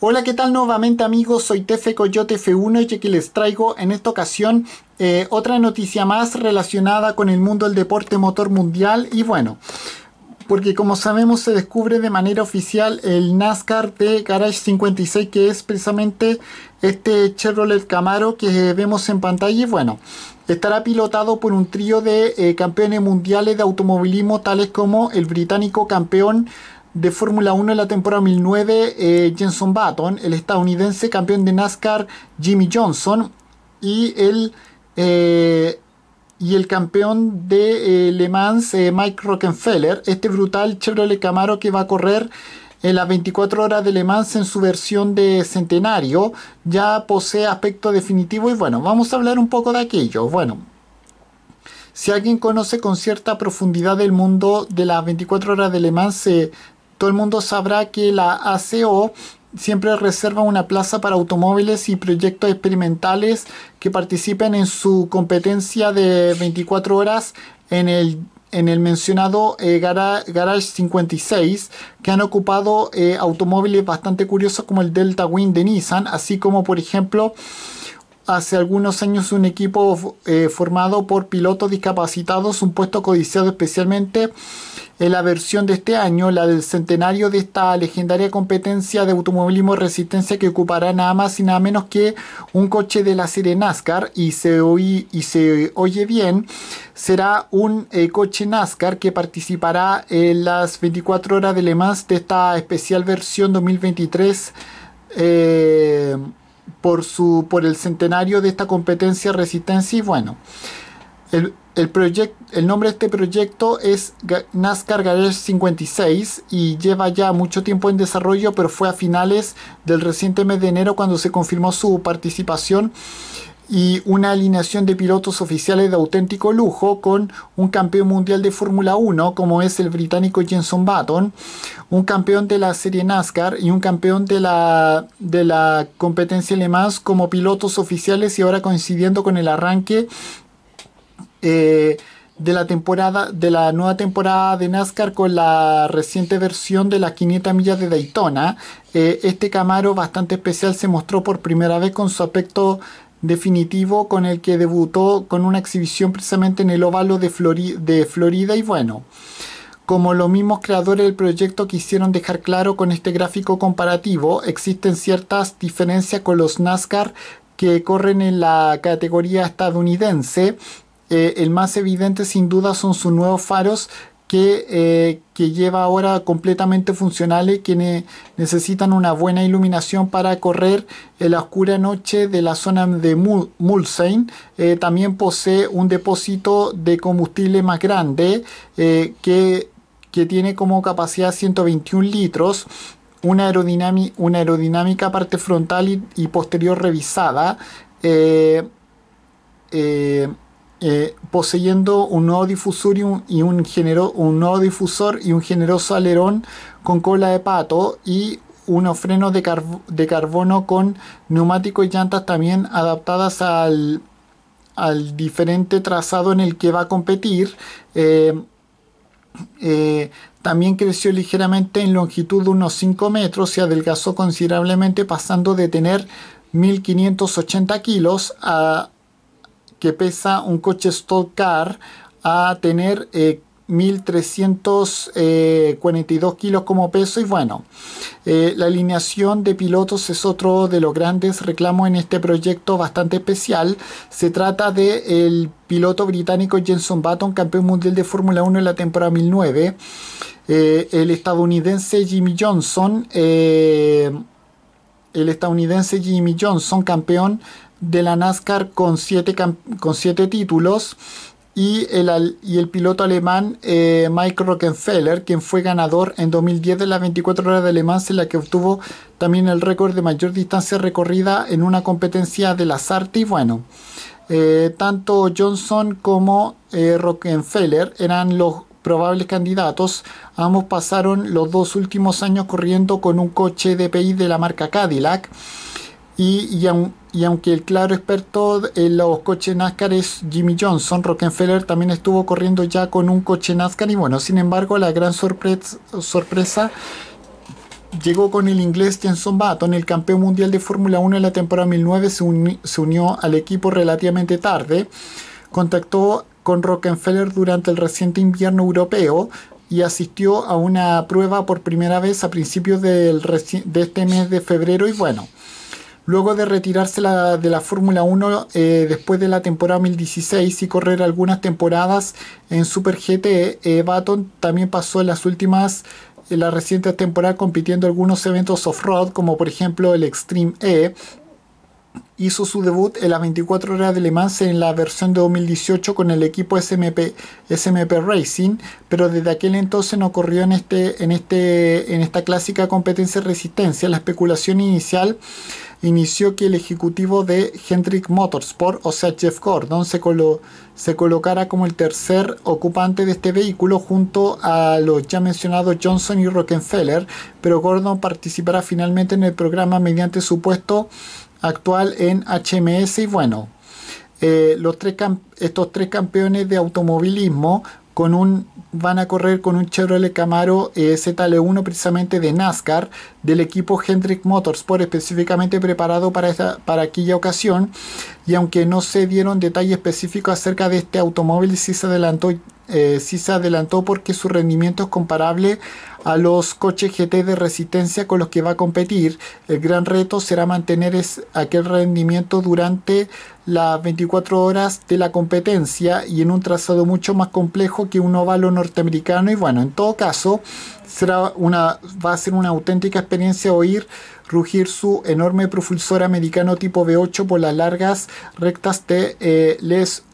Hola, ¿qué tal nuevamente amigos? Soy Tefe Coyote F1 y aquí les traigo en esta ocasión eh, otra noticia más relacionada con el mundo del deporte motor mundial y bueno, porque como sabemos se descubre de manera oficial el NASCAR de Garage 56 que es precisamente este Chevrolet Camaro que vemos en pantalla y bueno, estará pilotado por un trío de eh, campeones mundiales de automovilismo tales como el británico campeón de Fórmula 1 en la temporada 2009 eh, Jenson Button, el estadounidense campeón de NASCAR Jimmy Johnson y el, eh, y el campeón de eh, Le Mans Mike Rockefeller, este brutal Chevrolet Camaro que va a correr en las 24 horas de Le Mans en su versión de centenario, ya posee aspecto definitivo y bueno, vamos a hablar un poco de aquello. Bueno, si alguien conoce con cierta profundidad el mundo de las 24 horas de Le Mans, todo el mundo sabrá que la ACO siempre reserva una plaza para automóviles y proyectos experimentales que participen en su competencia de 24 horas en el, en el mencionado eh, Garage 56, que han ocupado eh, automóviles bastante curiosos como el Delta Wing de Nissan, así como por ejemplo hace algunos años un equipo eh, formado por pilotos discapacitados, un puesto codiciado especialmente en la versión de este año, la del centenario de esta legendaria competencia de automovilismo resistencia que ocupará nada más y nada menos que un coche de la serie NASCAR y se, oí, y se oye bien, será un eh, coche NASCAR que participará en las 24 horas de Le Mans de esta especial versión 2023. Eh, por, su, por el centenario de esta competencia resistencia y bueno el, el, el nombre de este proyecto es NASCAR Garage 56 y lleva ya mucho tiempo en desarrollo, pero fue a finales del reciente mes de enero cuando se confirmó su participación y una alineación de pilotos oficiales de auténtico lujo con un campeón mundial de Fórmula 1 como es el británico Jenson Button, un campeón de la serie NASCAR y un campeón de la, de la competencia alemán como pilotos oficiales y ahora coincidiendo con el arranque eh, de la temporada de la nueva temporada de NASCAR con la reciente versión de la 500 millas de Daytona. Eh, este Camaro bastante especial se mostró por primera vez con su aspecto definitivo con el que debutó con una exhibición precisamente en el óvalo de, de Florida y bueno, como los mismos creadores del proyecto quisieron dejar claro con este gráfico comparativo, existen ciertas diferencias con los NASCAR que corren en la categoría estadounidense, eh, el más evidente sin duda son sus nuevos faros que, eh, lleva ahora completamente funcionales, quienes necesitan una buena iluminación para correr en la oscura noche de la zona de Mulsanne. Eh, también posee un depósito de combustible más grande que, tiene como capacidad 121 litros. Una, aerodinámica, parte frontal y, posterior revisada. Eh, eh, poseyendo un nuevo difusor y, un, un, difusor y un generoso alerón con cola de pato y unos frenos de, carbono con neumáticos y llantas también adaptadas al, diferente trazado en el que va a competir. Eh, eh, también creció ligeramente en longitud de unos 5 metros y adelgazó considerablemente pasando de tener 1580 kilos a que pesa un coche stock car a tener 1.342 eh, eh, kilos como peso y bueno, eh, la alineación de pilotos es otro de los grandes reclamos en este proyecto bastante especial. Se trata de el piloto británico Jenson Button, campeón mundial de Fórmula 1 en la temporada 2009, el estadounidense Jimmy Johnson, el estadounidense Jimmy Johnson, campeón de la NASCAR con siete, con títulos y el, y el piloto alemán eh, Mike Rockefeller, quien fue ganador en 2010 de las 24 horas de Le en la que obtuvo también el récord de mayor distancia recorrida en una competencia de las artes. Y bueno, eh, tanto Johnson como eh, Rockefeller eran los probables candidatos. Ambos pasaron los dos últimos años corriendo con un coche DPI de la marca Cadillac. Y, aunque el claro experto en los coches NASCAR es Jimmy Johnson, Rockefeller también estuvo corriendo ya con un coche NASCAR y bueno, sin embargo la gran sorpresa, llegó con el inglés Jenson Button, el campeón mundial de Fórmula 1 en la temporada 2009, se, unió al equipo relativamente tarde, contactó con Rockefeller durante el reciente invierno europeo, y asistió a una prueba por primera vez a principios del de este mes de febrero y bueno, Luego de retirarse de la Fórmula 1 eh, después de la temporada 2016 y correr algunas temporadas en Super GT, eh, Baton también pasó en las últimas, en la reciente temporada... compitiendo algunos eventos off-road, como por ejemplo el Extreme E. Hizo su debut en las 24 horas de Le Mans en la versión de 2018 con el equipo SMP, Racing, pero desde aquel entonces no corrió en, este, en, este, en esta clásica competencia de resistencia. La especulación inicial inició que el ejecutivo de Hendrick Motorsport, o sea Jeff Gordon, se, colocara como el tercer ocupante de este vehículo junto a los ya mencionados Johnson y Rockefeller, pero Gordon participará finalmente en el programa mediante su puesto actual en HMS y bueno, eh, los tres estos tres campeones de automovilismo con un van a correr con un Chevrolet Camaro e ZL1 precisamente de NASCAR del equipo Hendrick Motorsport específicamente preparado para, esta, para aquella ocasión y aunque no se dieron detalles específicos acerca de este automóvil si se adelantó si eh, sí se adelantó porque su rendimiento es comparable a los coches GT de resistencia con los que va a competir. El gran reto será mantener es, aquel rendimiento durante las 24 horas de la competencia y en un trazado mucho más complejo que un ovalo norteamericano. Y bueno, en todo caso, será una, va a ser una auténtica experiencia oír rugir su enorme propulsor americano tipo V8 por las largas rectas de eh, Les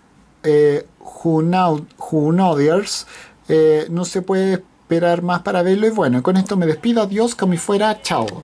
eh, Junodiers. Eh, no se puede esperar más para verlo. Y bueno, con esto me despido. Adiós, como fuera. Chao.